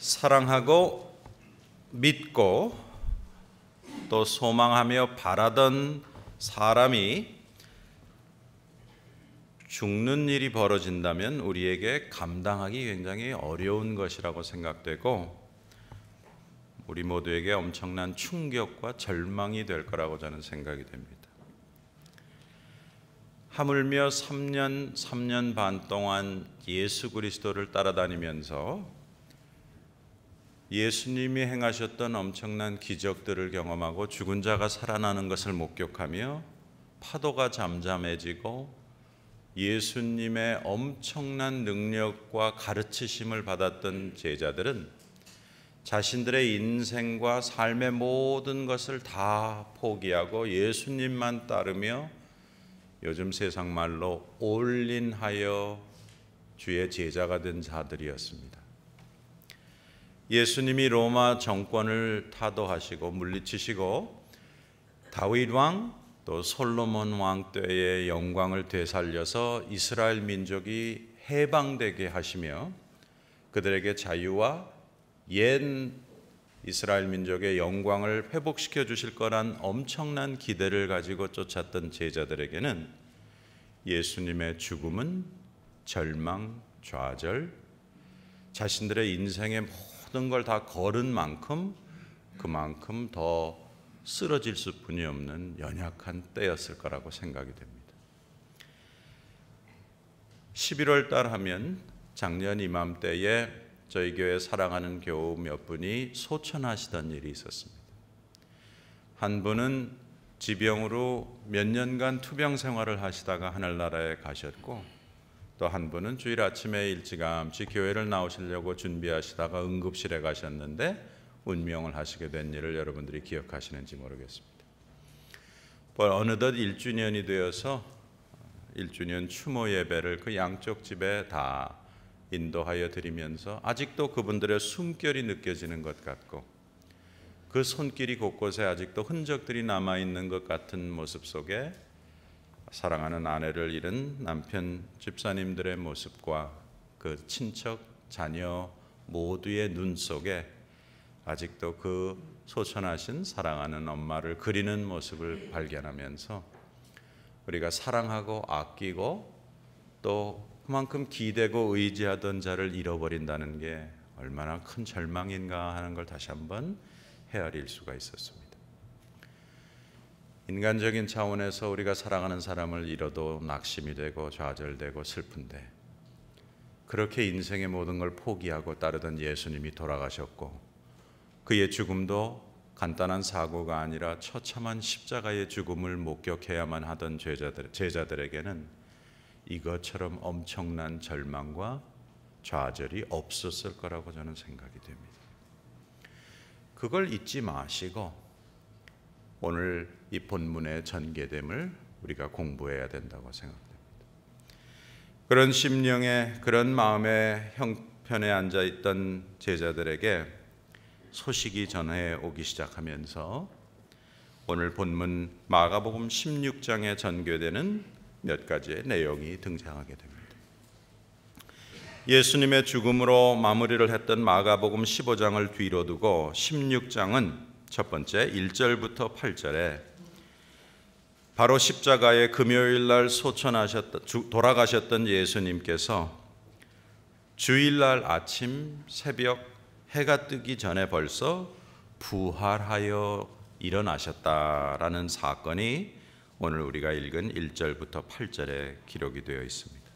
사랑하고 믿고 또 소망하며 바라던 사람이 죽는 일이 벌어진다면 우리에게 감당하기 굉장히 어려운 것이라고 생각되고 우리 모두에게 엄청난 충격과 절망이 될 거라고 저는 생각이 됩니다. 하물며 3년 3년 반 동안 예수 그리스도를 따라다니면서 예수님이 행하셨던 엄청난 기적들을 경험하고 죽은 자가 살아나는 것을 목격하며 파도가 잠잠해지고 예수님의 엄청난 능력과 가르치심을 받았던 제자들은 자신들의 인생과 삶의 모든 것을 다 포기하고 예수님만 따르며 요즘 세상 말로 올린하여 주의 제자가 된 자들이었습니다. 예수님이 로마 정권을 타도하시고 물리치시고 다윗 왕또 솔로몬 왕 때의 영광을 되살려서 이스라엘 민족이 해방되게 하시며 그들에게 자유와 옛 이스라엘 민족의 영광을 회복시켜 주실 거란 엄청난 기대를 가지고 쫓았던 제자들에게는 예수님의 죽음은 절망, 좌절, 자신들의 인생의 모든 걸다 걸은 만큼 그만큼 더 쓰러질 수뿐이 없는 연약한 때였을 거라고 생각이 됩니다. 11월 달 하면 작년 이맘때에 저희 교회 사랑하는 교우 몇 분이 소천하시던 일이 있었습니다. 한 분은 지병으로 몇 년간 투병 생활을 하시다가 하늘나라에 가셨고 또한 분은 주일 아침에 일찌감치 교회를 나오시려고 준비하시다가 응급실에 가셨는데 운명을 하시게 된 일을 여러분들이 기억하시는지 모르겠습니다. 뭐 어느덧 1주년이 되어서 1주년 추모 예배를 그 양쪽 집에 다 인도하여 드리면서 아직도 그분들의 숨결이 느껴지는 것 같고 그 손길이 곳곳에 아직도 흔적들이 남아 있는 것 같은 모습 속에 사랑하는 아내를 잃은 남편 집사님들의 모습과 그 친척 자녀 모두의 눈 속에 아직도 그 소천하신 사랑하는 엄마를 그리는 모습을 발견하면서 우리가 사랑하고 아끼고 또 그만큼 기대고 의지하던 자를 잃어버린다는 게 얼마나 큰 절망인가 하는 걸 다시 한번 헤아릴 수가 있었습니다. 인간적인 차원에서 우리가 사랑하는 사람을 잃어도 낙심이 되고 좌절되고 슬픈데 그렇게 인생의 모든 걸 포기하고 따르던 예수님이 돌아가셨고 그의 죽음도 간단한 사고가 아니라 처참한 십자가의 죽음을 목격해야만 하던 제자들, 제자들에게는 이것처럼 엄청난 절망과 좌절이 없었을 거라고 저는 생각이 됩니다. 그걸 잊지 마시고 오늘 이본문의 전개됨을 우리가 공부해야 된다고 생각됩니다. 그런 심령의 그런 마음의 형편에 앉아 있던 제자들에게 소식이 전해 오기 시작하면서 오늘 본문 마가복음 16장에 전개되는 몇 가지의 내용이 등장하게 됩니다. 예수님의 죽음으로 마무리를 했던 마가복음 15장을 뒤로 두고 16장은 첫 번째 1절부터 8절에 바로 십자가에 금요일 날 소천하셨던 돌아가셨던 예수님께서 주일날 아침 새벽 해가 뜨기 전에 벌써 부활하여 일어나셨다라는 사건이 오늘 우리가 읽은 1절부터 8절에 기록이 되어 있습니다.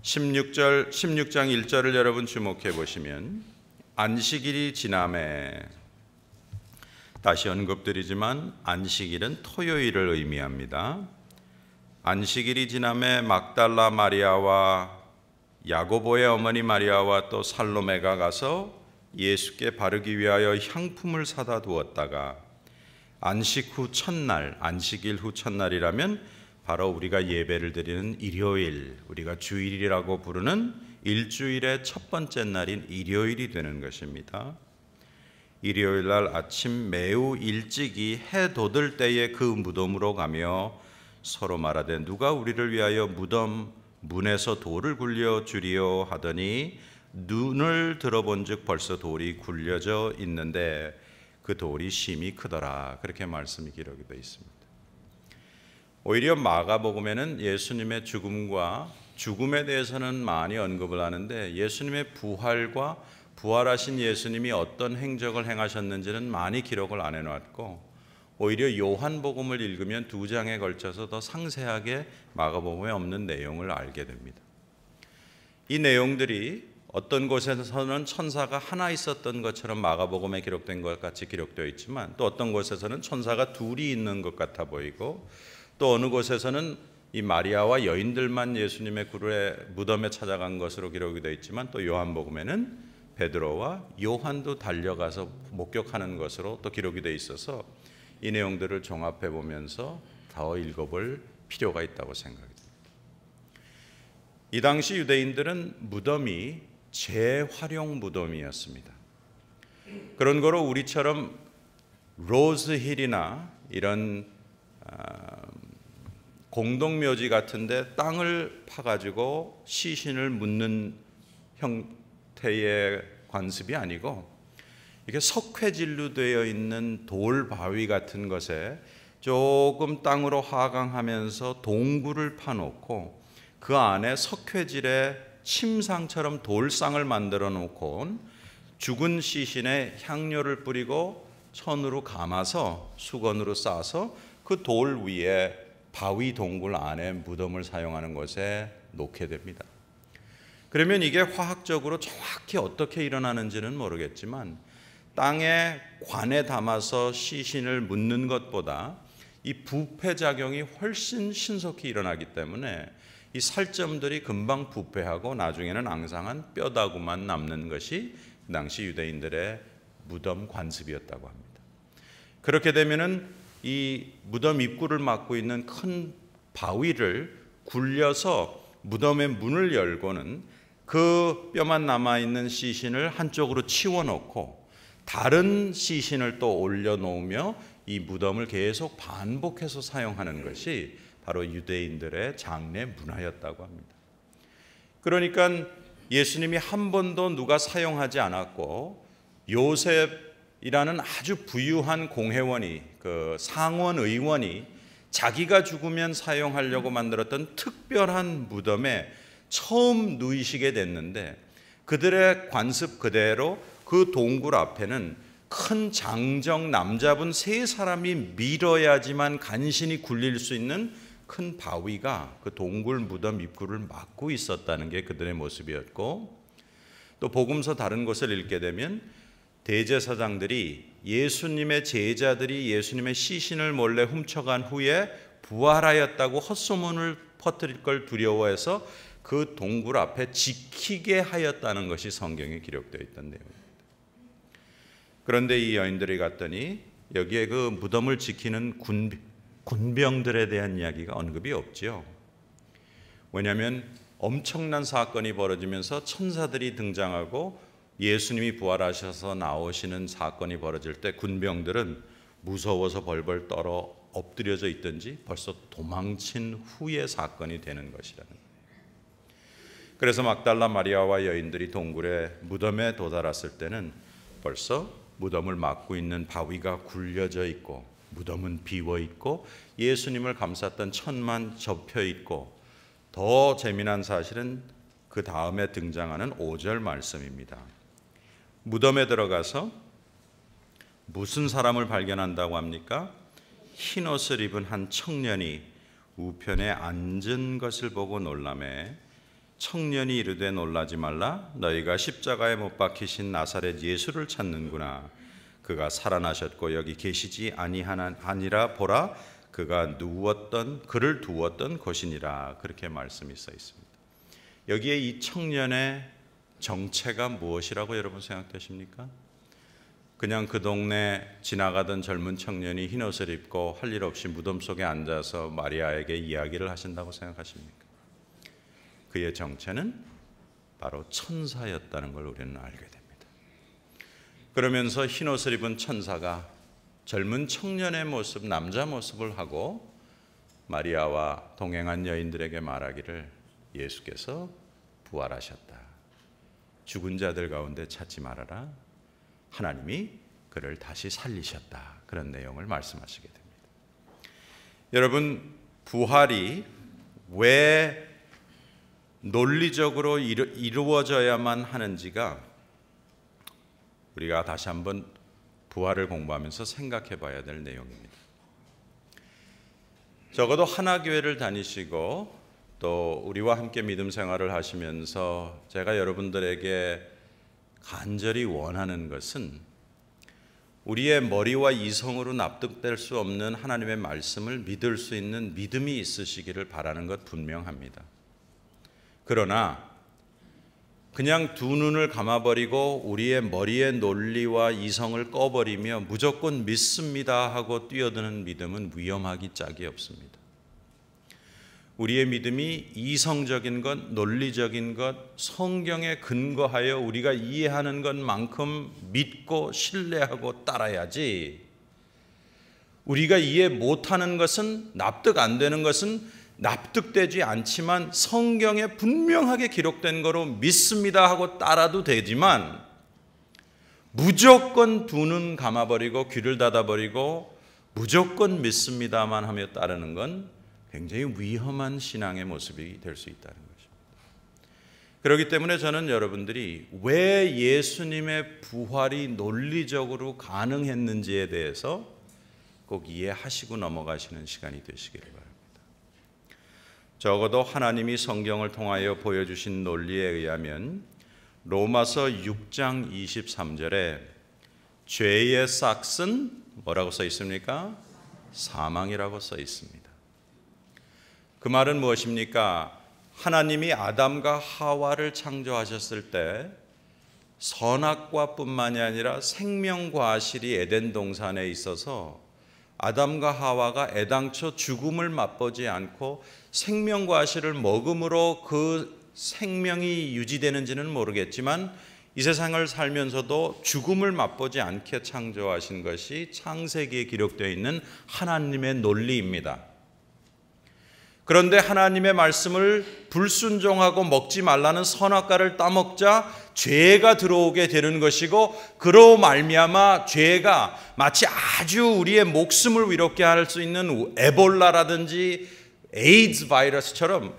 16절 16장 1절을 여러분 주목해 보시면 안식일이 지남에 다시 언급드리지만 안식일은 토요일을 의미합니다. 안식일이 지남에 막달라 마리아와 야고보의 어머니 마리아와 또 살로메가 가서 예수께 바르기 위하여 향품을 사다 두었다가 안식 후 첫날, 안식일 후 첫날이라면 바로 우리가 예배를 드리는 일요일, 우리가 주일이라고 부르는 일주일의 첫 번째 날인 일요일이 되는 것입니다. 일요일 날 아침 매우 일찍이 해 돋을 때에 그 무덤으로 가며 서로 말하되 누가 우리를 위하여 무덤 문에서 돌을 굴려 주리요 하더니 눈을 들어본즉 벌써 돌이 굴려져 있는데 그 돌이 심히 크더라 그렇게 말씀이 기록이 되어 있습니다. 오히려 마가복음에는 예수님의 죽음과 죽음에 대해서는 많이 언급을 하는데 예수님의 부활과 부활하신 예수님이 어떤 행적을 행하셨는지는 많이 기록을 안 해놨고 오히려 요한복음을 읽으면 두 장에 걸쳐서 더 상세하게 마가복음에 없는 내용을 알게 됩니다. 이 내용들이 어떤 곳에서는 천사가 하나 있었던 것처럼 마가복음에 기록된 것 같이 기록되어 있지만 또 어떤 곳에서는 천사가 둘이 있는 것 같아 보이고 또 어느 곳에서는 이 마리아와 여인들만 예수님의 구루의 무덤에 찾아간 것으로 기록이 되어 있지만 또 요한복음에는 베드로와 요한도 달려가서 목격하는 것으로 또 기록이 돼 있어서 이 내용들을 종합해 보면서 더 읽어볼 필요가 있다고 생각이 듭니다. 이 당시 유대인들은 무덤이 재활용 무덤이었습니다. 그런 거로 우리처럼 로즈힐이나 이런 아, 공동묘지 같은데 땅을 파가지고 시신을 묻는 형, 형태의 관습이 아니고 이게 석회질로 되어 있는 돌 바위 같은 것에 조금 땅으로 하강하면서 동굴을 파놓고 그 안에 석회질의 침상처럼 돌상을 만들어 놓고 죽은 시신에 향료를 뿌리고 천으로 감아서 수건으로 싸서 그 돌 위에 바위 동굴 안에 무덤을 사용하는 것에 놓게 됩니다. 그러면 이게 화학적으로 정확히 어떻게 일어나는지는 모르겠지만 땅에 관에 담아서 시신을 묻는 것보다 이 부패 작용이 훨씬 신속히 일어나기 때문에 이 살점들이 금방 부패하고 나중에는 앙상한 뼈다구만 남는 것이 그 당시 유대인들의 무덤 관습이었다고 합니다. 그렇게 되면은 이 무덤 입구를 막고 있는 큰 바위를 굴려서 무덤의 문을 열고는 그 뼈만 남아있는 시신을 한쪽으로 치워놓고 다른 시신을 또 올려놓으며 이 무덤을 계속 반복해서 사용하는 것이 바로 유대인들의 장례 문화였다고 합니다. 그러니까 예수님이 한 번도 누가 사용하지 않았고 요셉이라는 아주 부유한 공회원이 그 상원 의원이 자기가 죽으면 사용하려고 만들었던 특별한 무덤에 처음 누이시게 됐는데 그들의 관습 그대로 그 동굴 앞에는 큰 장정 남자분 세 사람이 밀어야지만 간신히 굴릴 수 있는 큰 바위가 그 동굴 무덤 입구를 막고 있었다는 게 그들의 모습이었고 또 복음서 다른 곳을 읽게 되면 대제사장들이 예수님의 제자들이 예수님의 시신을 몰래 훔쳐간 후에 부활하였다고 헛소문을 퍼뜨릴 걸 두려워해서 그 동굴 앞에 지키게 하였다는 것이 성경에 기록되어 있던 내용입니다. 그런데 이 여인들이 갔더니 여기에 그 무덤을 지키는 군, 병들에 대한 이야기가 언급이 없지요. 왜냐하면 엄청난 사건이 벌어지면서 천사들이 등장하고 예수님이 부활하셔서 나오시는 사건이 벌어질 때 군병들은 무서워서 벌벌 떨어 엎드려져 있든지 벌써 도망친 후의 사건이 되는 것이라는 그래서 막달라 마리아와 여인들이 동굴의 무덤에 도달했을 때는 벌써 무덤을 막고 있는 바위가 굴려져 있고 무덤은 비워 있고 예수님을 감쌌던 천만 접혀 있고 더 재미난 사실은 그 다음에 등장하는 5절 말씀입니다. 무덤에 들어가서 무슨 사람을 발견한다고 합니까? 흰 옷을 입은 한 청년이 우편에 앉은 것을 보고 놀라매 청년이 이르되 놀라지 말라 너희가 십자가에 못 박히신 나사렛 예수를 찾는구나 그가 살아나셨고 여기 계시지 아니하나 아니라 보라 그가 누웠던 그를 두었던 곳이니라 그렇게 말씀이 써 있습니다. 여기에 이 청년의 정체가 무엇이라고 여러분 생각되십니까? 그냥 그 동네 지나가던 젊은 청년이 흰옷을 입고 할 일 없이 무덤 속에 앉아서 마리아에게 이야기를 하신다고 생각하십니까? 그의 정체는 바로 천사였다는 걸 우리는 알게 됩니다. 그러면서 흰옷을 입은 천사가 젊은 청년의 모습, 남자 모습을 하고 마리아와 동행한 여인들에게 말하기를 예수께서 부활하셨다. 죽은 자들 가운데 찾지 말아라. 하나님이 그를 다시 살리셨다. 그런 내용을 말씀하시게 됩니다. 여러분, 부활이 왜 논리적으로 이루어져야만 하는지가 우리가 다시 한번 부활을 공부하면서 생각해 봐야 될 내용입니다. 적어도 하나 교회를 다니시고 또 우리와 함께 믿음 생활을 하시면서 제가 여러분들에게 간절히 원하는 것은 우리의 머리와 이성으로 납득될 수 없는 하나님의 말씀을 믿을 수 있는 믿음이 있으시기를 바라는 것 분명합니다. 그러나 그냥 두 눈을 감아버리고 우리의 머리의 논리와 이성을 꺼버리며 무조건 믿습니다 하고 뛰어드는 믿음은 위험하기 짝이 없습니다. 우리의 믿음이 이성적인 것, 논리적인 것, 성경에 근거하여 우리가 이해하는 것만큼 믿고 신뢰하고 따라야지 우리가 이해 못하는 것은 납득 안 되는 것은 납득되지 않지만 성경에 분명하게 기록된 거로 믿습니다 하고 따라도 되지만 무조건 두 눈 감아버리고 귀를 닫아버리고 무조건 믿습니다만 하며 따르는 건 굉장히 위험한 신앙의 모습이 될 수 있다는 것입니다. 그렇기 때문에 저는 여러분들이 왜 예수님의 부활이 논리적으로 가능했는지에 대해서 꼭 이해하시고 넘어가시는 시간이 되시기를 바랍니다. 적어도 하나님이 성경을 통하여 보여주신 논리에 의하면 로마서 6장 23절에 죄의 싹은 뭐라고 써 있습니까? 사망이라고 써 있습니다. 그 말은 무엇입니까? 하나님이 아담과 하와를 창조하셨을 때 선악과뿐만이 아니라 생명과실이 에덴 동산에 있어서 아담과 하와가 애당초 죽음을 맛보지 않고 생명과 아 씨를 먹음으로 그 생명이 유지되는지는 모르겠지만 이 세상을 살면서도 죽음을 맛보지 않게 창조하신 것이 창세기에 기록되어 있는 하나님의 논리입니다. 그런데 하나님의 말씀을 불순종하고 먹지 말라는 선악과를 따먹자 죄가 들어오게 되는 것이고 그로 말미암아 죄가 마치 아주 우리의 목숨을 위롭게 할 수 있는 에볼라라든지 에이즈 바이러스처럼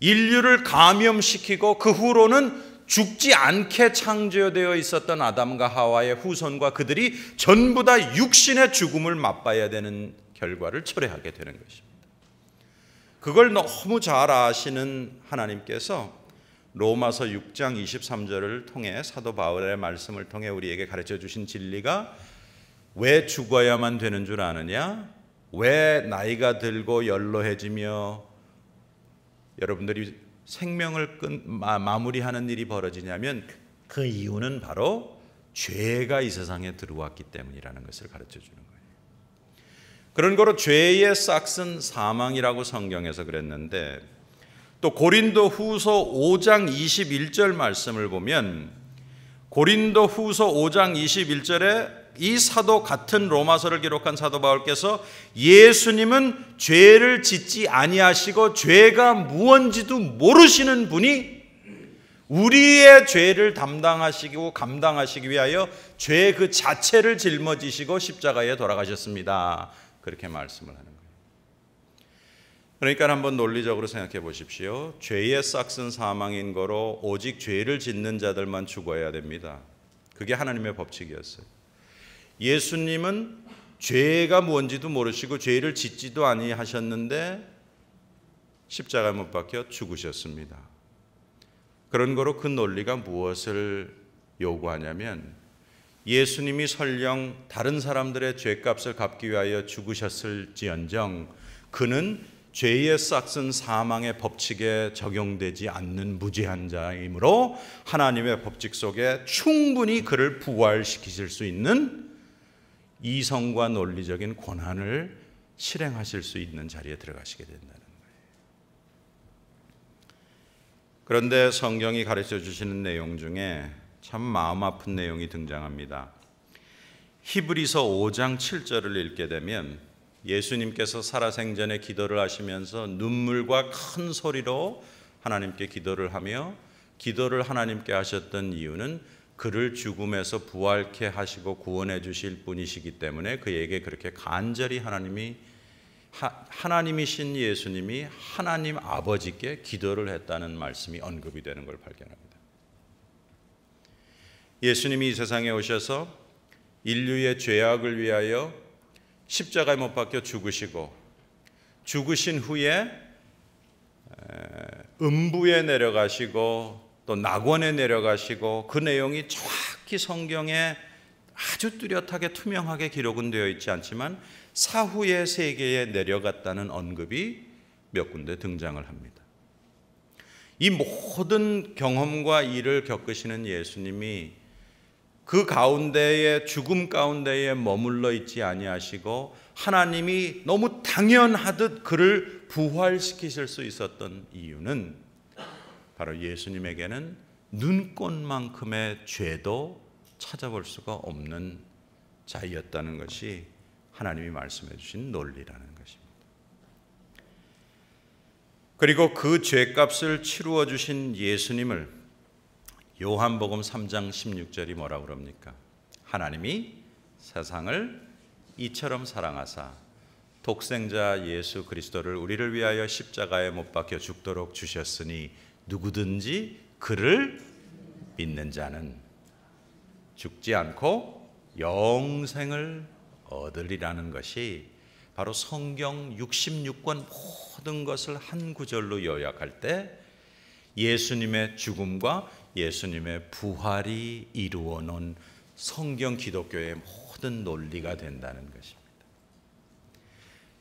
인류를 감염시키고 그 후로는 죽지 않게 창조되어 있었던 아담과 하와의 후손과 그들이 전부 다 육신의 죽음을 맛봐야 되는 결과를 초래하게 되는 것입니다. 그걸 너무 잘 아시는 하나님께서 로마서 6장 23절을 통해 사도 바울의 말씀을 통해 우리에게 가르쳐 주신 진리가 왜 죽어야만 되는 줄 아느냐? 왜 나이가 들고 연로해지며 여러분들이 생명을 끝 마, 마무리하는 일이 벌어지냐면 그 이유는 바로 죄가 이 세상에 들어왔기 때문이라는 것을 가르쳐 주는 거예요. 그런 거로 죄의 싹은 사망이라고 성경에서 그랬는데 또 고린도 후서 5장 21절 말씀을 보면 고린도 후서 5장 21절에 이 사도 같은 로마서를 기록한 사도 바울께서 예수님은 죄를 짓지 아니하시고 죄가 무언지도 모르시는 분이 우리의 죄를 담당하시고 감당하시기 위하여 죄 그 자체를 짊어지시고 십자가에 돌아가셨습니다. 그렇게 말씀을 하는 거예요. 그러니까 한번 논리적으로 생각해 보십시오. 죄의 싹슨 사망인 거로 오직 죄를 짓는 자들만 죽어야 됩니다. 그게 하나님의 법칙이었어요. 예수님은 죄가 뭔지도 모르시고 죄를 짓지도 아니하셨는데 십자가못 박혀 죽으셨습니다. 그런 거로 그 논리가 무엇을 요구하냐면 예수님이 설령 다른 사람들의 죄값을 갚기 위하여 죽으셨을지언정 그는 죄의 싹슨 사망의 법칙에 적용되지 않는 무죄한 자이므로 하나님의 법칙 속에 충분히 그를 부활시키실 수 있는 이성과 논리적인 권한을 실행하실 수 있는 자리에 들어가시게 된다는 거예요. 그런데 성경이 가르쳐 주시는 내용 중에 참 마음 아픈 내용이 등장합니다. 히브리서 5장 7절을 읽게 되면 예수님께서 살아생전에 기도를 하시면서 눈물과 큰 소리로 하나님께 기도를 하며 기도를 하나님께 하셨던 이유는 그를 죽음에서 부활케 하시고 구원해 주실 분이시기 때문에 그에게 그렇게 간절히 하나님이 하, 나님이신 예수님이 하나님 아버지께 기도를 했다는 말씀이 언급이 되는 걸 발견합니다. 예수님이 이 세상에 오셔서 인류의 죄악을 위하여 십자가에 못 박혀 죽으시고 죽으신 후에 음부에 내려가시고 또 낙원에 내려가시고 그 내용이 정확히 성경에 아주 뚜렷하게 투명하게 기록은 되어 있지 않지만 사후의 세계에 내려갔다는 언급이 몇 군데 등장을 합니다. 이 모든 경험과 일을 겪으시는 예수님이 그 가운데에 죽음 가운데에 머물러 있지 아니하시고 하나님이 너무 당연하듯 그를 부활시키실 수 있었던 이유는 바로 예수님에게는 눈꽃만큼의 죄도 찾아볼 수가 없는 자이었다는 것이 하나님이 말씀해 주신 논리라는 것입니다. 그리고 그 죄값을 치루어 주신 예수님을 요한복음 3장 16절이 뭐라 그럽니까? 하나님이 세상을 이처럼 사랑하사 독생자 예수 그리스도를 우리를 위하여 십자가에 못 박혀 죽도록 주셨으니 누구든지 그를 믿는 자는 죽지 않고 영생을 얻으리라는 것이 바로 성경 66권 모든 것을 한 구절로 요약할 때 예수님의 죽음과 예수님의 부활이 이루어 놓은 성경 기독교의 모든 논리가 된다는 것입니다.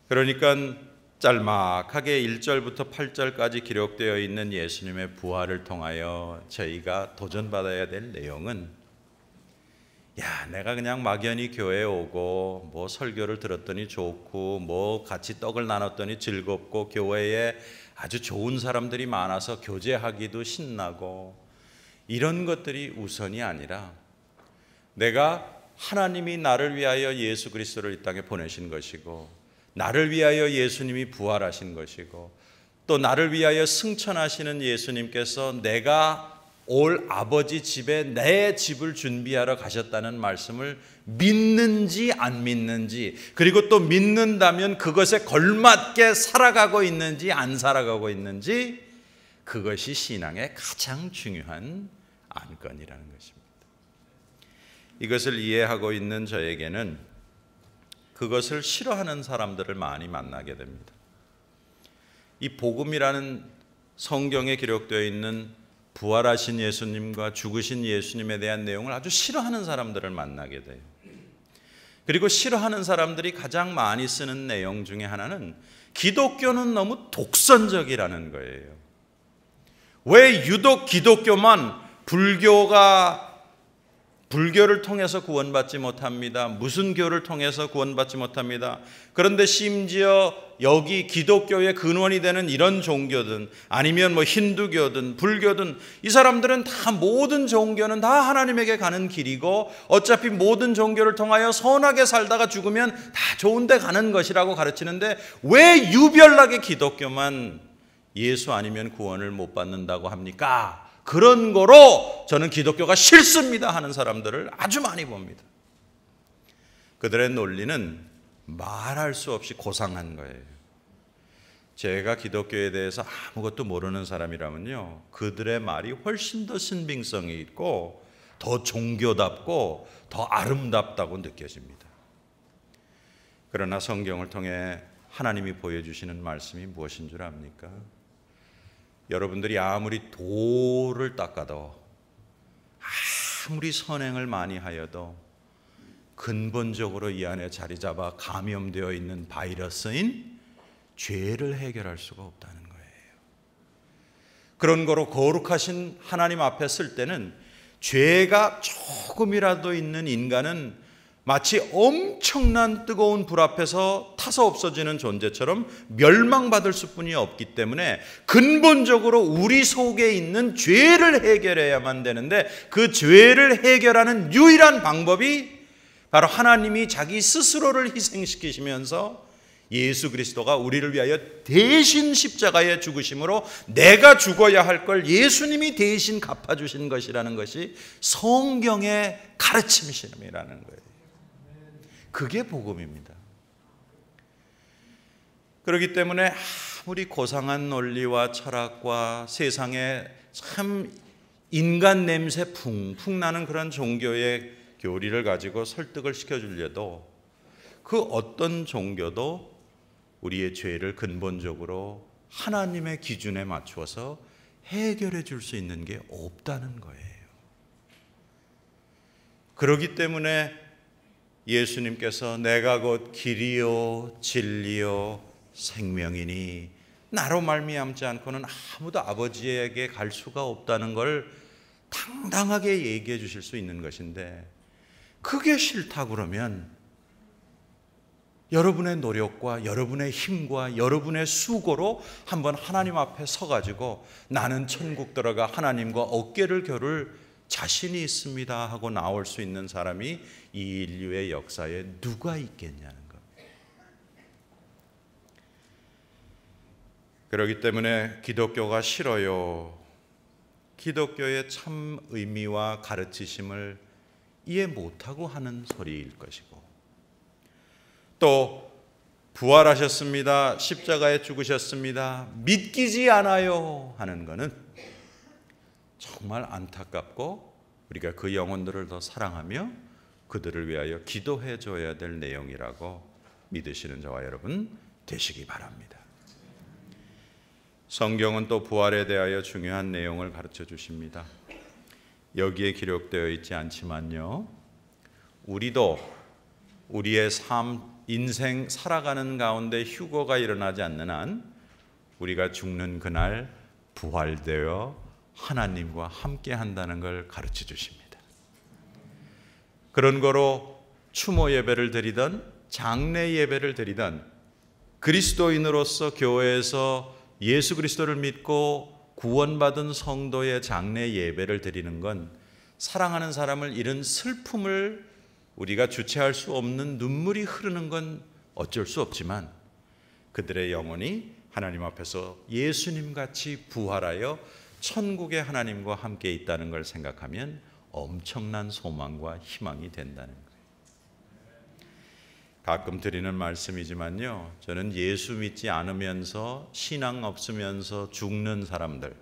그러니까 짤막하게 1절부터 8절까지 기록되어 있는 예수님의 부활을 통하여 저희가 도전받아야 될 내용은 야, 내가 그냥 막연히 교회에 오고 뭐 설교를 들었더니 좋고 뭐 같이 떡을 나눴더니 즐겁고 교회에 아주 좋은 사람들이 많아서 교제하기도 신나고 이런 것들이 우선이 아니라 내가 하나님이 나를 위하여 예수 그리스도를 이 땅에 보내신 것이고 나를 위하여 예수님이 부활하신 것이고 또 나를 위하여 승천하시는 예수님께서 내가 올 아버지 집에 내 집을 준비하러 가셨다는 말씀을 믿는지 안 믿는지 그리고 또 믿는다면 그것에 걸맞게 살아가고 있는지 안 살아가고 있는지 그것이 신앙의 가장 중요한 안건이라는 것입니다. 이것을 이해하고 있는 저에게는 그것을 싫어하는 사람들을 많이 만나게 됩니다. 이 복음이라는 성경에 기록되어 있는 부활하신 예수님과 죽으신 예수님에 대한 내용을 아주 싫어하는 사람들을 만나게 돼요. 그리고 싫어하는 사람들이 가장 많이 쓰는 내용 중에 하나는 기독교는 너무 독선적이라는 거예요. 왜 유독 기독교만 불교가 불교를 통해서 구원받지 못합니다. 무슨 교를 통해서 구원받지 못합니다. 그런데 심지어 여기 기독교의 근원이 되는 이런 종교든 아니면 뭐 힌두교든 불교든 이 사람들은 다 모든 종교는 다 하나님에게 가는 길이고 어차피 모든 종교를 통하여 선하게 살다가 죽으면 다 좋은데 가는 것이라고 가르치는데 왜 유별나게 기독교만 예수 아니면 구원을 못 받는다고 합니까? 그런 거로 저는 기독교가 싫습니다 하는 사람들을 아주 많이 봅니다. 그들의 논리는 말할 수 없이 고상한 거예요. 제가 기독교에 대해서 아무것도 모르는 사람이라면요. 그들의 말이 훨씬 더 신빙성이 있고 더 종교답고 더 아름답다고 느껴집니다. 그러나 성경을 통해 하나님이 보여주시는 말씀이 무엇인 줄 압니까? 여러분들이 아무리 도를 닦아도 아무리 선행을 많이 하여도 근본적으로 이 안에 자리 잡아 감염되어 있는 바이러스인 죄를 해결할 수가 없다는 거예요. 그런 거로 거룩하신 하나님 앞에 쓸 때는 죄가 조금이라도 있는 인간은 마치 엄청난 뜨거운 불 앞에서 타서 없어지는 존재처럼 멸망받을 수뿐이 없기 때문에 근본적으로 우리 속에 있는 죄를 해결해야만 되는데 그 죄를 해결하는 유일한 방법이 바로 하나님이 자기 스스로를 희생시키시면서 예수 그리스도가 우리를 위하여 대신 십자가에 죽으심으로 내가 죽어야 할 걸 예수님이 대신 갚아주신 것이라는 것이 성경의 가르침이시라는 거예요. 그게 복음입니다. 그렇기 때문에 아무리 고상한 논리와 철학과 세상에 참 인간 냄새 풍풍 나는 그런 종교의 교리를 가지고 설득을 시켜주려도 그 어떤 종교도 우리의 죄를 근본적으로 하나님의 기준에 맞추어서 해결해 줄 수 있는 게 없다는 거예요. 그러기 때문에 예수님께서 내가 곧 길이요 진리요 생명이니 나로 말미암지 않고는 아무도 아버지에게 갈 수가 없다는 걸 당당하게 얘기해 주실 수 있는 것인데 그게 싫다 그러면 여러분의 노력과 여러분의 힘과 여러분의 수고로 한번 하나님 앞에 서가지고 나는 천국 들어가 하나님과 어깨를 겨룰 자신이 있습니다 하고 나올 수 있는 사람이 이 인류의 역사에 누가 있겠냐는 겁니다. 그러기 때문에 기독교가 싫어요. 기독교의 참 의미와 가르치심을 이해 못하고 하는 소리일 것이고 또 부활하셨습니다. 십자가에 죽으셨습니다. 믿기지 않아요 하는 것은 정말 안타깝고 우리가 그 영혼들을 더 사랑하며 그들을 위하여 기도해 줘야 될 내용이라고 믿으시는 저와 여러분 되시기 바랍니다. 성경은 또 부활에 대하여 중요한 내용을 가르쳐 주십니다. 여기에 기록되어 있지 않지만요. 우리도 우리의 삶 인생 살아가는 가운데 휴거가 일어나지 않는 한 우리가 죽는 그날 부활되어 하나님과 함께 한다는 걸 가르쳐 주십니다. 그런 거로 추모 예배를 드리던 장례 예배를 드리던 그리스도인으로서 교회에서 예수 그리스도를 믿고 구원받은 성도의 장례 예배를 드리는 건 사랑하는 사람을 잃은 슬픔을 우리가 주체할 수 없는 눈물이 흐르는 건 어쩔 수 없지만 그들의 영혼이 하나님 앞에서 예수님 같이 부활하여 천국의 하나님과 함께 있다는 걸 생각하면 엄청난 소망과 희망이 된다는 거예요. 가끔 드리는 말씀이지만요. 저는 예수 믿지 않으면서 신앙 없으면서 죽는 사람들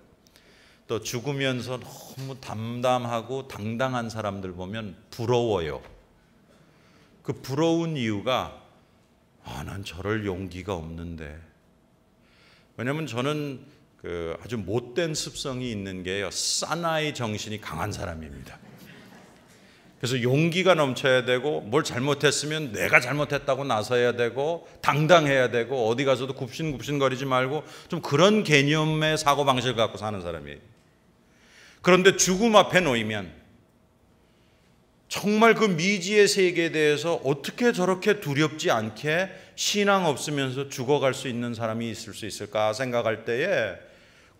또 죽으면서 너무 담담하고 당당한 사람들 보면 부러워요. 그 부러운 이유가 아, 난 저럴 용기가 없는데. 왜냐면 저는 그 아주 못된 습성이 있는 게요. 사나이 정신이 강한 사람입니다. 그래서 용기가 넘쳐야 되고 뭘 잘못했으면 내가 잘못했다고 나서야 되고 당당해야 되고 어디 가서도 굽신굽신거리지 말고 좀 그런 개념의 사고 방식을 갖고 사는 사람이에요. 그런데 죽음 앞에 놓이면 정말 그 미지의 세계에 대해서 어떻게 저렇게 두렵지 않게 신앙 없으면서 죽어갈 수 있는 사람이 있을 수 있을까 생각할 때에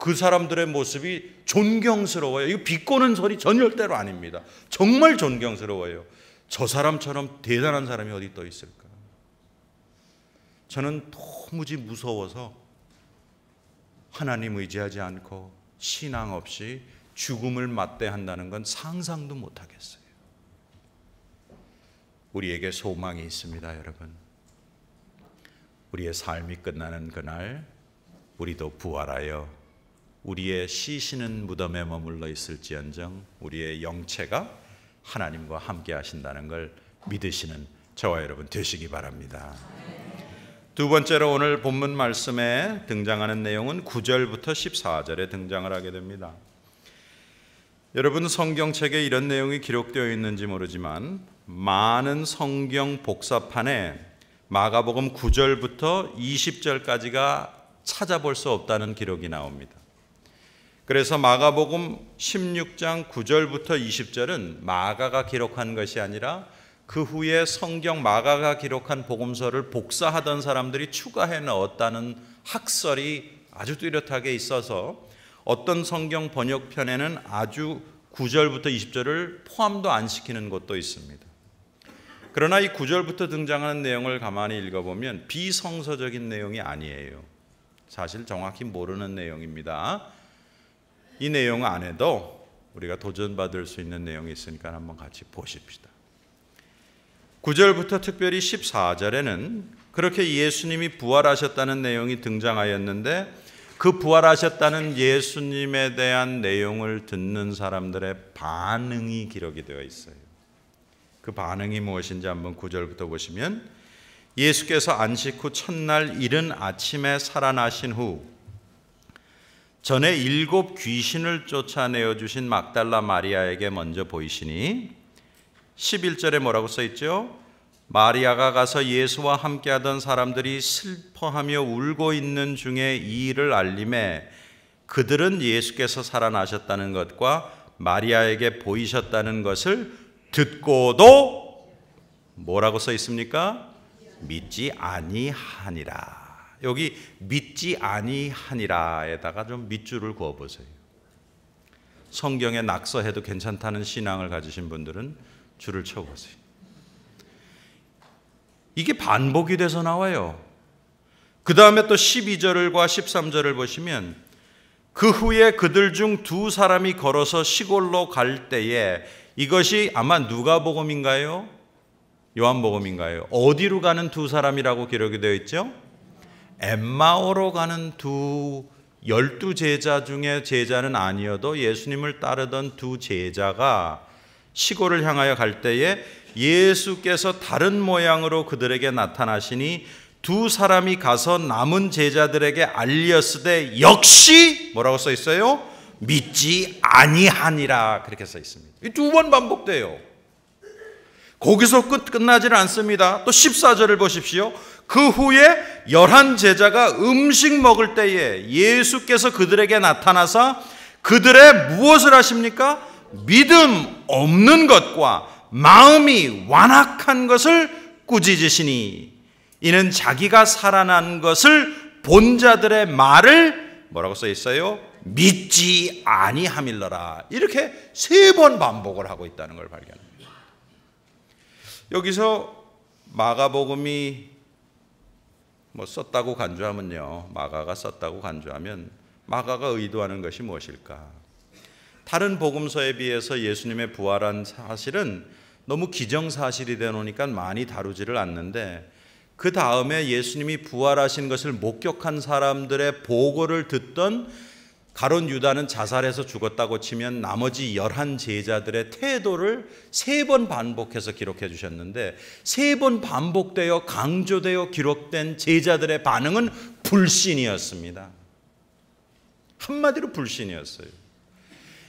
그 사람들의 모습이 존경스러워요. 이거 비꼬는 소리 전열대로 아닙니다. 정말 존경스러워요. 저 사람처럼 대단한 사람이 어디 또 있을까? 저는 도무지 무서워서 하나님 의지하지 않고 신앙 없이 죽음을 맞대한다는 건 상상도 못 하겠어요. 우리에게 소망이 있습니다, 여러분. 우리의 삶이 끝나는 그날 우리도 부활하여 우리의 시신은 무덤에 머물러 있을지언정 우리의 영체가 하나님과 함께 하신다는 걸 믿으시는 저와 여러분 되시기 바랍니다. 두 번째로 오늘 본문 말씀에 등장하는 내용은 9절부터 14절에 등장을 하게 됩니다. 여러분 성경책에 이런 내용이 기록되어 있는지 모르지만 많은 성경 복사판에 마가복음 9절부터 20절까지가 찾아볼 수 없다는 기록이 나옵니다. 그래서 마가복음 16장 9절부터 20절은 마가가 기록한 것이 아니라 그 후에 성경 마가가 기록한 복음서를 복사하던 사람들이 추가해 넣었다는 학설이 아주 뚜렷하게 있어서 어떤 성경 번역편에는 아주 9절부터 20절을 포함도 안 시키는 것도 있습니다. 그러나 이 9절부터 등장하는 내용을 가만히 읽어보면 비성서적인 내용이 아니에요. 사실 정확히 모르는 내용입니다. 이 내용 안에도 우리가 도전받을 수 있는 내용이 있으니까 한번 같이 보십시다. 9절부터 특별히 14절에는 그렇게 예수님이 부활하셨다는 내용이 등장하였는데 그 부활하셨다는 예수님에 대한 내용을 듣는 사람들의 반응이 기록이 되어 있어요. 그 반응이 무엇인지 한번 9절부터 보시면 예수께서 안식 후 첫날 이른 아침에 살아나신 후 전에 일곱 귀신을 쫓아내어 주신 막달라 마리아에게 먼저 보이시니 11절에 뭐라고 써 있죠? 마리아가 가서 예수와 함께하던 사람들이 슬퍼하며 울고 있는 중에 이 일을 알림에 그들은 예수께서 살아나셨다는 것과 마리아에게 보이셨다는 것을 듣고도 뭐라고 써 있습니까? 믿지 아니하니라. 여기 믿지 아니하니라에다가 좀 밑줄을 그어 보세요. 성경에 낙서해도 괜찮다는 신앙을 가지신 분들은 줄을 쳐 보세요. 이게 반복이 돼서 나와요. 그 다음에 또 12절과 13절을 보시면 그 후에 그들 중 두 사람이 걸어서 시골로 갈 때에 이것이 아마 누가복음인가요? 요한복음인가요? 어디로 가는 두 사람이라고 기록이 되어 있죠? 엠마오로 가는 두 열두 제자 중에 제자는 아니어도 예수님을 따르던 두 제자가 시골을 향하여 갈 때에 예수께서 다른 모양으로 그들에게 나타나시니 두 사람이 가서 남은 제자들에게 알렸으되 역시 뭐라고 써 있어요? 믿지 아니하니라 그렇게 써 있습니다. 두번 반복돼요. 거기서 끝 끝나질 않습니다. 또 14절을 보십시오. 그 후에 열한 제자가 음식 먹을 때에 예수께서 그들에게 나타나서 그들의 무엇을 하십니까? 믿음 없는 것과 마음이 완악한 것을 꾸짖으시니 이는 자기가 살아난 것을 본 자들의 말을 뭐라고 써 있어요? 믿지 아니함일러라. 이렇게 세 번 반복을 하고 있다는 걸 발견합니다. 여기서 마가복음이 뭐 썼다고 간주하면요. 마가가 썼다고 간주하면 마가가 의도하는 것이 무엇일까? 다른 복음서에 비해서 예수님의 부활한 사실은 너무 기정사실이 되어놓으니까 많이 다루지를 않는데 그 다음에 예수님이 부활하신 것을 목격한 사람들의 보고를 듣던 가론 유다는 자살해서 죽었다고 치면 나머지 열한 제자들의 태도를 세 번 반복해서 기록해 주셨는데 세 번 반복되어 강조되어 기록된 제자들의 반응은 불신이었습니다. 한마디로 불신이었어요.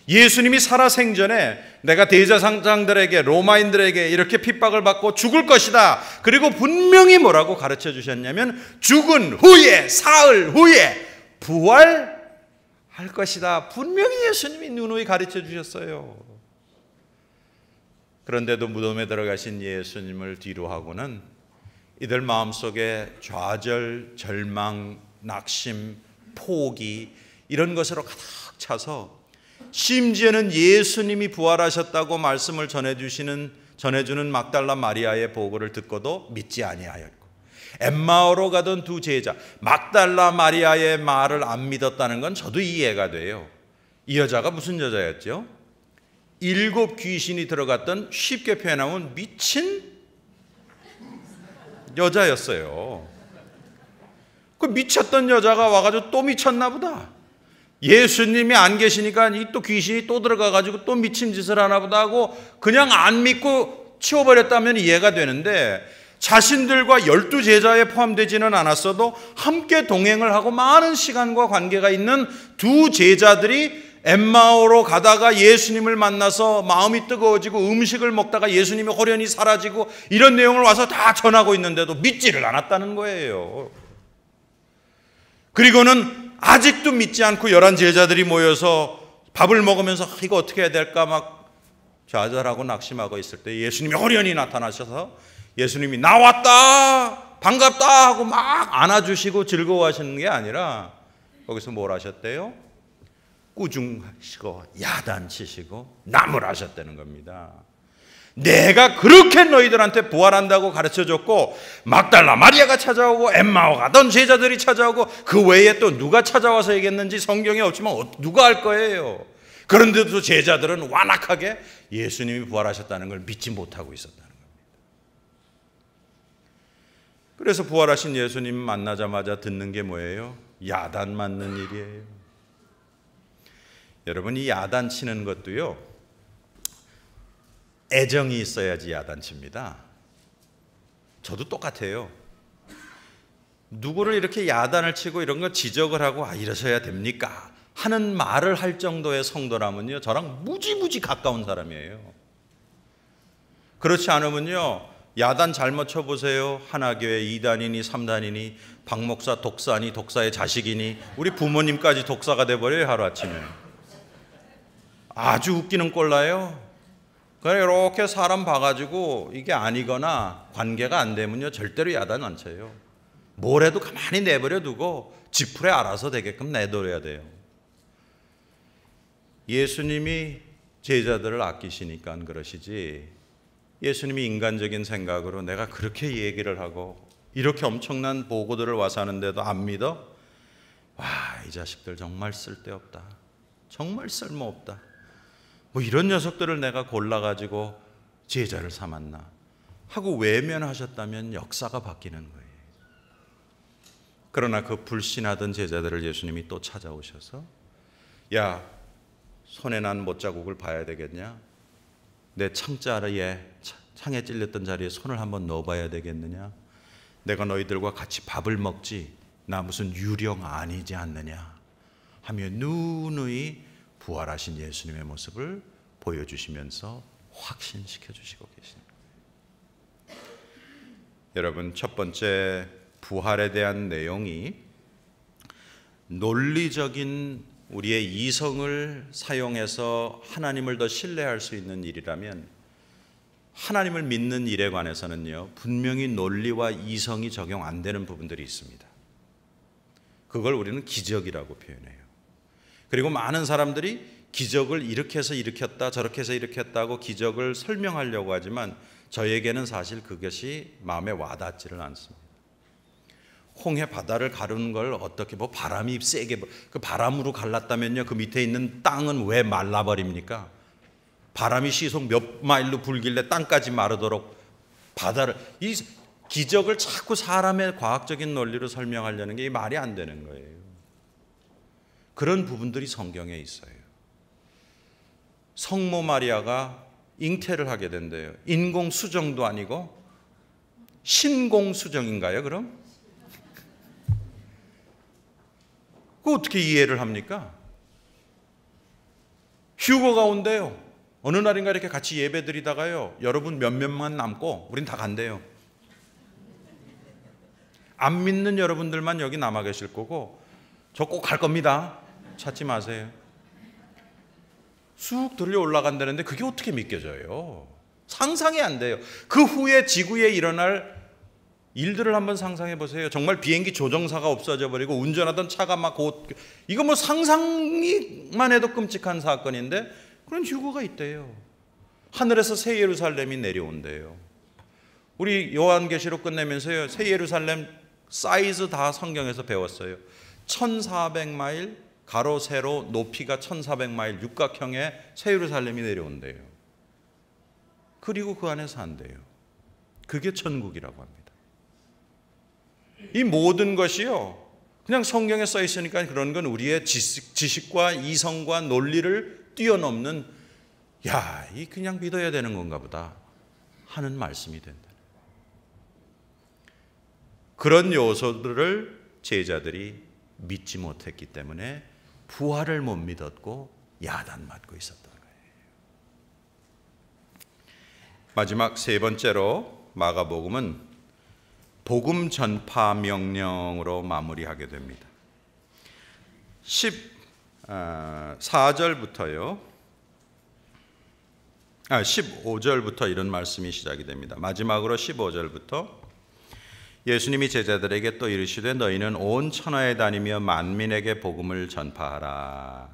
예수님이 살아생전에 내가 대제사장들에게 로마인들에게 이렇게 핍박을 받고 죽을 것이다. 그리고 분명히 뭐라고 가르쳐 주셨냐면 죽은 후에 사흘 후에 부활 할 것이다. 분명히 예수님이 누누이 가르쳐 주셨어요. 그런데도 무덤에 들어가신 예수님을 뒤로하고는 이들 마음속에 좌절, 절망, 낙심, 포기 이런 것으로 가득 차서 심지어는 예수님이 부활하셨다고 말씀을 전해 주시는 전해 주는 막달라 마리아의 보고를 듣고도 믿지 아니하였 엠마오로 가던 두 제자 막달라 마리아의 말을 안 믿었다는 건 저도 이해가 돼요. 이 여자가 무슨 여자였죠? 일곱 귀신이 들어갔던 쉽게 표현하면 미친 여자였어요. 그 미쳤던 여자가 와가지고 또 미쳤나 보다. 예수님이 안 계시니까 이 또 귀신이 또 들어가가지고 또 미친 짓을 하나 보다 하고 그냥 안 믿고 치워버렸다면 이해가 되는데 자신들과 열두 제자에 포함되지는 않았어도 함께 동행을 하고 많은 시간과 관계가 있는 두 제자들이 엠마오로 가다가 예수님을 만나서 마음이 뜨거워지고 음식을 먹다가 예수님의 호련이 사라지고 이런 내용을 와서 다 전하고 있는데도 믿지를 않았다는 거예요. 그리고는 아직도 믿지 않고 열한 제자들이 모여서 밥을 먹으면서 아, 이거 어떻게 해야 될까 막 좌절하고 낙심하고 있을 때 예수님이 호련히 나타나셔서 예수님이 나왔다 반갑다 하고 막 안아주시고 즐거워하시는 게 아니라 거기서 뭘 하셨대요? 꾸중하시고 야단치시고 나무하셨다는 겁니다. 내가 그렇게 너희들한테 부활한다고 가르쳐줬고 막달라 마리아가 찾아오고 엠마오 가던 제자들이 찾아오고 그 외에 또 누가 찾아와서 얘기했는지 성경에 없지만 어, 누가 할 거예요. 그런데도 제자들은 완악하게 예수님이 부활하셨다는 걸 믿지 못하고 있었다. 그래서 부활하신 예수님 만나자마자 듣는 게 뭐예요? 야단 맞는 일이에요. 여러분 이 야단 치는 것도요. 애정이 있어야지 야단 칩니다. 저도 똑같아요. 누구를 이렇게 야단을 치고 이런 걸 지적을 하고 아 이러셔야 됩니까? 하는 말을 할 정도의 성도라면요. 저랑 무지무지 가까운 사람이에요. 그렇지 않으면요. 야단 잘못 쳐보세요. 하나교회 2단이니 3단이니 박목사 독사니 독사의 자식이니 우리 부모님까지 독사가 돼버려요 하루아침에. 아주 웃기는 꼴라요. 그래 이렇게 사람 봐가지고 이게 아니거나 관계가 안 되면요 절대로 야단 안 쳐요. 뭘 해도 가만히 내버려 두고 지풀에 알아서 되게끔 내둬야 돼요. 예수님이 제자들을 아끼시니까 그러시지 예수님이 인간적인 생각으로 내가 그렇게 얘기를 하고 이렇게 엄청난 보고들을 와서 하는데도 안 믿어? 와, 이 자식들 정말 쓸데없다. 정말 쓸모없다. 뭐 이런 녀석들을 내가 골라가지고 제자를 삼았나. 하고 외면하셨다면 역사가 바뀌는 거예요. 그러나 그 불신하던 제자들을 예수님이 또 찾아오셔서 야, 손에 난 못자국을 봐야 되겠냐? 내 창자리에 창에 찔렸던 자리에 손을 한번 넣어봐야 되겠느냐? 내가 너희들과 같이 밥을 먹지 나 무슨 유령 아니지 않느냐? 하며 누누이 부활하신 예수님의 모습을 보여주시면서 확신시켜 주시고 계십니다. 여러분 첫 번째 부활에 대한 내용이 논리적인 우리의 이성을 사용해서 하나님을 더 신뢰할 수 있는 일이라면 하나님을 믿는 일에 관해서는요, 분명히 논리와 이성이 적용 안 되는 부분들이 있습니다. 그걸 우리는 기적이라고 표현해요. 그리고 많은 사람들이 기적을 이렇게 해서 일으켰다, 저렇게 해서 일으켰다고 기적을 설명하려고 하지만 저에게는 사실 그것이 마음에 와닿지를 않습니다. 홍해 바다를 가르는 걸 어떻게 뭐 바람이 세게 뭐 그 바람으로 갈랐다면요 그 밑에 있는 땅은 왜 말라버립니까? 바람이 시속 몇 마일로 불길래 땅까지 마르도록 바다를 이 기적을 자꾸 사람의 과학적인 논리로 설명하려는 게 말이 안 되는 거예요. 그런 부분들이 성경에 있어요. 성모 마리아가 잉태를 하게 된대요. 인공 수정도 아니고 신공 수정인가요? 그럼 그거 어떻게 이해를 합니까? 휴거가 온대요. 어느 날인가 이렇게 같이 예배 드리다가요. 여러분 몇몇만 남고 우린 다 간대요. 안 믿는 여러분들만 여기 남아 계실 거고 저 꼭 갈 겁니다. 찾지 마세요. 쑥 들려 올라간다는데 그게 어떻게 믿겨져요? 상상이 안 돼요. 그 후에 지구에 일어날 일들을 한번 상상해 보세요. 정말 비행기 조종사가 없어져 버리고 운전하던 차가 막 곧 이거 뭐 상상만 해도 끔찍한 사건인데 그런 휴거가 있대요. 하늘에서 새 예루살렘이 내려온대요. 우리 요한계시록 끝내면서요. 새 예루살렘 사이즈 다 성경에서 배웠어요. 1400마일 가로 세로 높이가 1400마일 육각형의 새 예루살렘이 내려온대요. 그리고 그 안에 산대요. 그게 천국이라고 합니다. 이 모든 것이요. 그냥 성경에 써 있으니까 그런 건 우리의 지식, 지식과 이성과 논리를 뛰어넘는 야, 이 그냥 믿어야 되는 건가 보다 하는 말씀이 된다. 그런 요소들을 제자들이 믿지 못했기 때문에 부활을 못 믿었고 야단 맞고 있었던 거예요. 마지막 세 번째로 마가복음은 복음 전파 명령으로 마무리하게 됩니다. 14절부터요. 아, 15절부터 아, 이런 말씀이 시작이 됩니다. 마지막으로 15절부터 예수님이 제자들에게 또 이르시되 너희는 온 천하에 다니며 만민에게 복음을 전파하라.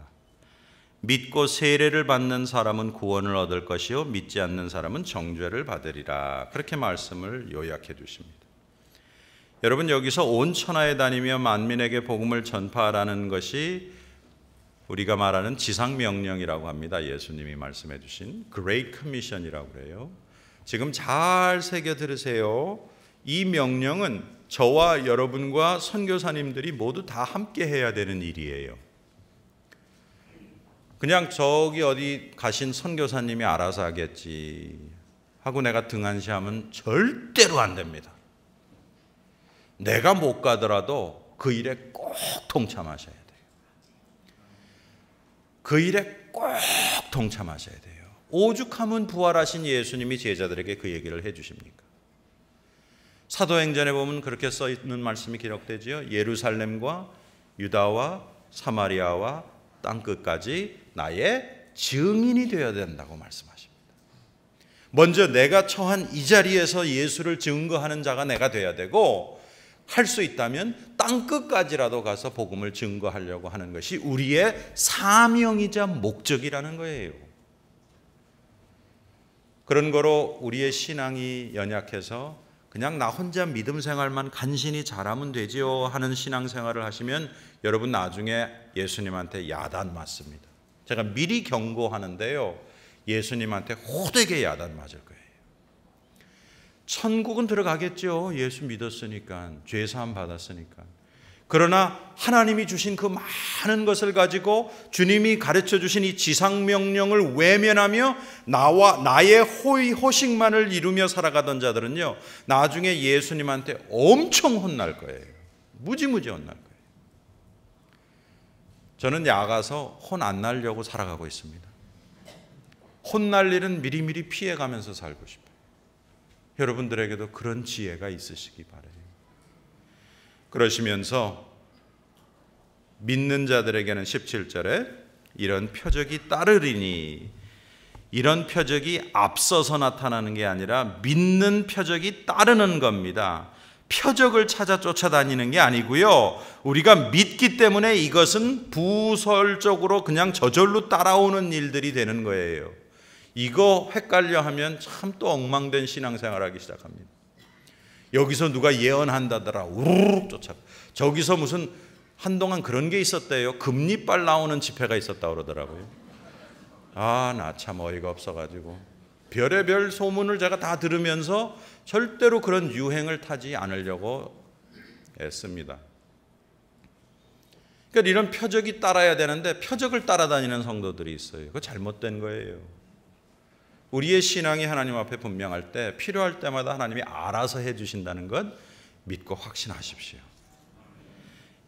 믿고 세례를 받는 사람은 구원을 얻을 것이요 믿지 않는 사람은 정죄를 받으리라. 그렇게 말씀을 요약해 주십니다. 여러분 여기서 온 천하에 다니며 만민에게 복음을 전파하라는 것이 우리가 말하는 지상 명령이라고 합니다. 예수님이 말씀해 주신 그레이 커미션이라고 그래요. 지금 잘 새겨 들으세요. 이 명령은 저와 여러분과 선교사님들이 모두 다 함께 해야 되는 일이에요. 그냥 저기 어디 가신 선교사님이 알아서 하겠지 하고 내가 등한시하면 절대로 안 됩니다. 내가 못 가더라도 그 일에 꼭 동참하셔야 돼요. 그 일에 꼭 동참하셔야 돼요. 오죽하면 부활하신 예수님이 제자들에게 그 얘기를 해 주십니까? 사도행전에 보면 그렇게 써 있는 말씀이 기록되지요. 예루살렘과 유다와 사마리아와 땅 끝까지 나의 증인이 되어야 된다고 말씀하십니다. 먼저 내가 처한 이 자리에서 예수를 증거하는 자가 내가 돼야 되고 할수 있다면 땅 끝까지라도 가서 복음을 증거하려고 하는 것이 우리의 사명이자 목적이라는 거예요. 그런 거로 우리의 신앙이 연약해서 그냥 나 혼자 믿음 생활만 간신히 잘하면 되지요 하는 신앙 생활을 하시면 여러분 나중에 예수님한테 야단 맞습니다. 제가 미리 경고하는데요. 예수님한테 호되게 야단 맞을 거예요. 천국은 들어가겠죠. 예수 믿었으니까, 죄사함 받았으니까. 그러나 하나님이 주신 그 많은 것을 가지고 주님이 가르쳐 주신 이 지상 명령을 외면하며 나와 나의 호의 호식만을 이루며 살아가던 자들은요. 나중에 예수님한테 엄청 혼날 거예요. 무지무지 혼날 거예요. 저는 야가서 혼 안 날려고 살아가고 있습니다. 혼날 일은 미리미리 피해 가면서 살고 싶어요. 여러분들에게도 그런 지혜가 있으시기 바래요. 그러시면서 믿는 자들에게는 17절에 이런 표적이 따르리니 이런 표적이 앞서서 나타나는 게 아니라 믿는 표적이 따르는 겁니다. 표적을 찾아 쫓아다니는 게 아니고요. 우리가 믿기 때문에 이것은 부설적으로 그냥 저절로 따라오는 일들이 되는 거예요. 이거 헷갈려 하면 참 또 엉망된 신앙생활 하기 시작합니다. 여기서 누가 예언한다더라 우르르 쫓아 저기서 무슨 한동안 그런 게 있었대요. 금리빨 나오는 집회가 있었다 그러더라고요. 아, 나 참 어이가 없어가지고. 별의별 소문을 제가 다 들으면서 절대로 그런 유행을 타지 않으려고 애씁니다. 그러니까 이런 표적이 따라야 되는데 표적을 따라다니는 성도들이 있어요. 그거 잘못된 거예요. 우리의 신앙이 하나님 앞에 분명할 때 필요할 때마다 하나님이 알아서 해 주신다는 것 믿고 확신하십시오.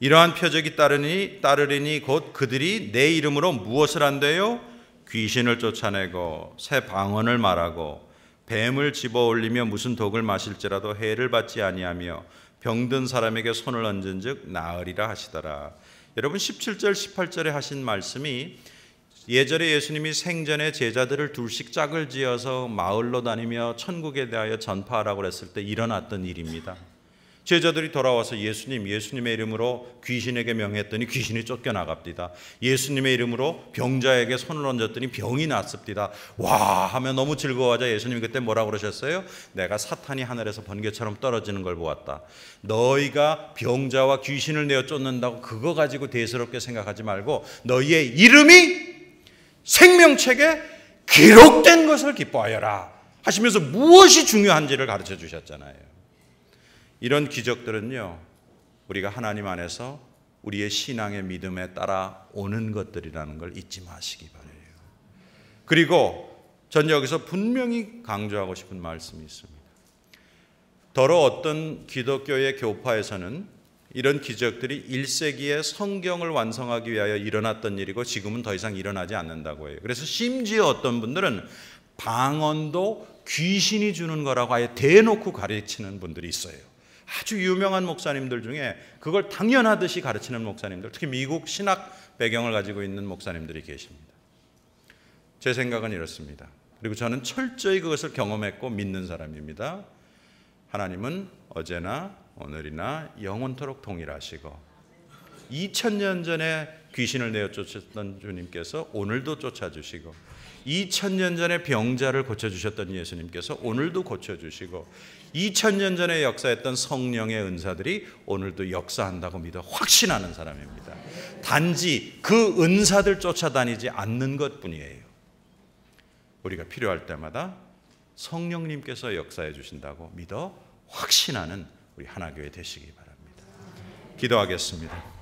이러한 표적이 따르니 따르리니 곧 그들이 내 이름으로 무엇을 한대요? 귀신을 쫓아내고 새 방언을 말하고 뱀을 집어 올리며 무슨 독을 마실지라도 해를 받지 아니하며 병든 사람에게 손을 얹은즉 나으리라 하시더라. 여러분 17절 18절에 하신 말씀이 예절에 예수님이 생전에 제자들을 둘씩 짝을 지어서 마을로 다니며 천국에 대하여 전파하라고 했을 때 일어났던 일입니다. 제자들이 돌아와서 예수님, 예수님의 이름으로 귀신에게 명했더니 귀신이 쫓겨나갑니다. 예수님의 이름으로 병자에게 손을 얹었더니 병이 났습니다. 와하면 너무 즐거워하자 예수님이 그때 뭐라 그러셨어요? 내가 사탄이 하늘에서 번개처럼 떨어지는 걸 보았다. 너희가 병자와 귀신을 내어 쫓는다고 그거 가지고 대수롭게 생각하지 말고 너희의 이름이 생명책에 기록된 것을 기뻐하여라 하시면서 무엇이 중요한지를 가르쳐 주셨잖아요. 이런 기적들은요, 우리가 하나님 안에서 우리의 신앙의 믿음에 따라 오는 것들이라는 걸 잊지 마시기 바래요. 그리고 전 여기서 분명히 강조하고 싶은 말씀이 있습니다. 더러 어떤 기독교의 교파에서는 이런 기적들이 1세기에 성경을 완성하기 위하여 일어났던 일이고 지금은 더 이상 일어나지 않는다고 해요. 그래서 심지어 어떤 분들은 방언도 귀신이 주는 거라고 아예 대놓고 가르치는 분들이 있어요. 아주 유명한 목사님들 중에 그걸 당연하듯이 가르치는 목사님들, 특히 미국 신학 배경을 가지고 있는 목사님들이 계십니다. 제 생각은 이렇습니다. 그리고 저는 철저히 그것을 경험했고 믿는 사람입니다. 하나님은 어제나 오늘이나 영원토록 동일하시고 2000년 전에 귀신을 내어 쫓았던 주님께서 오늘도 쫓아주시고 2000년 전에 병자를 고쳐주셨던 예수님께서 오늘도 고쳐주시고 2000년 전에 역사했던 성령의 은사들이 오늘도 역사한다고 믿어 확신하는 사람입니다. 단지 그 은사들 쫓아다니지 않는 것 뿐이에요. 우리가 필요할 때마다 성령님께서 역사해 주신다고 믿어 확신하는 우리 하나교회 되시기 바랍니다. 기도하겠습니다.